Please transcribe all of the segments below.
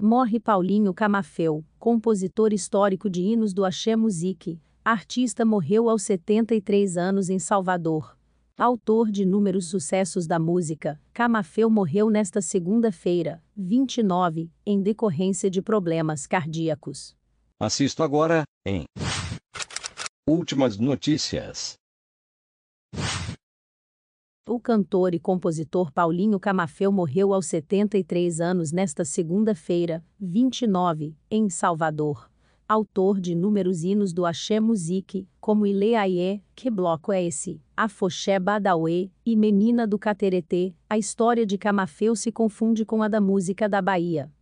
Morre Paulinho Camafeu, compositor histórico de hinos do Axé Musique. Artista morreu aos 73 anos em Salvador. Autor de inúmeros sucessos da música, Camafeu morreu nesta segunda-feira, 29, em decorrência de problemas cardíacos. Assisto agora, em Últimas Notícias. O cantor e compositor Paulinho Camafeu morreu aos 73 anos nesta segunda-feira, 29, em Salvador. Autor de inúmeros hinos do axé musique, como Ile Aie, é, Que Bloco é Esse?, Afoxé Badauê e Menina do Cateretê, a história de Camafeu se confunde com a da música da Bahia.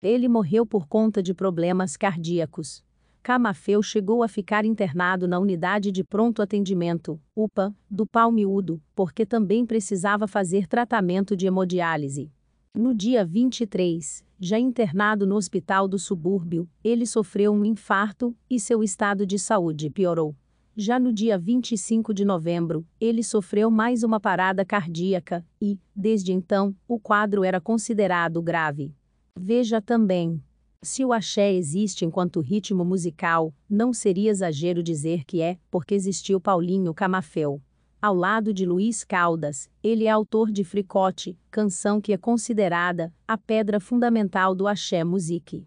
Ele morreu por conta de problemas cardíacos. Camafeu chegou a ficar internado na unidade de pronto atendimento, UPA, do pau miúdo, porque também precisava fazer tratamento de hemodiálise. No dia 23, já internado no hospital do subúrbio, ele sofreu um infarto e seu estado de saúde piorou. Já no dia 25 de novembro, ele sofreu mais uma parada cardíaca e, desde então, o quadro era considerado grave. Veja também. Se o axé existe enquanto ritmo musical, não seria exagero dizer que é, porque existiu Paulinho Camafeu. Ao lado de Luiz Caldas, ele é autor de Fricote, canção que é considerada a pedra fundamental do axé musique.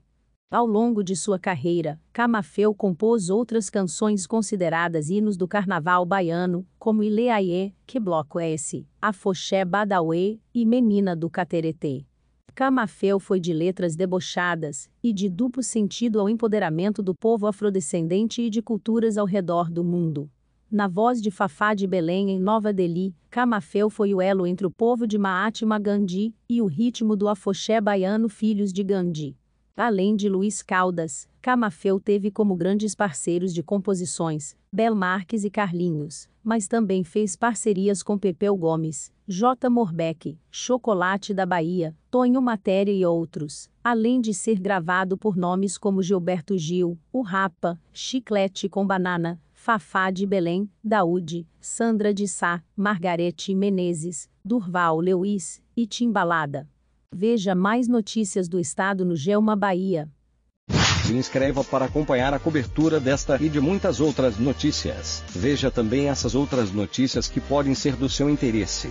Ao longo de sua carreira, Camafeu compôs outras canções consideradas hinos do carnaval baiano, como Ilê Aie, Que Bloco É Esse?, Afoxé Badaue e Menina do Cateretê. Camafeu foi de letras debochadas e de duplo sentido ao empoderamento do povo afrodescendente e de culturas ao redor do mundo. Na voz de Fafá de Belém em Nova Delhi, Camafeu foi o elo entre o povo de Mahatma Gandhi e o ritmo do afoxé baiano Filhos de Gandhi. Além de Luiz Caldas, Camafeu teve como grandes parceiros de composições Bel Marques e Carlinhos, mas também fez parcerias com Pepeu Gomes, J. Morbeck, Chocolate da Bahia, Tonho Matéria e outros, além de ser gravado por nomes como Gilberto Gil, O Rapa, Chiclete com Banana, Fafá de Belém, Daúde, Sandra de Sá, Margarete Menezes, Durval Lewis e Timbalada. Veja mais notícias do estado no Gelma Bahia. Se inscreva para acompanhar a cobertura desta e de muitas outras notícias. Veja também essas outras notícias que podem ser do seu interesse.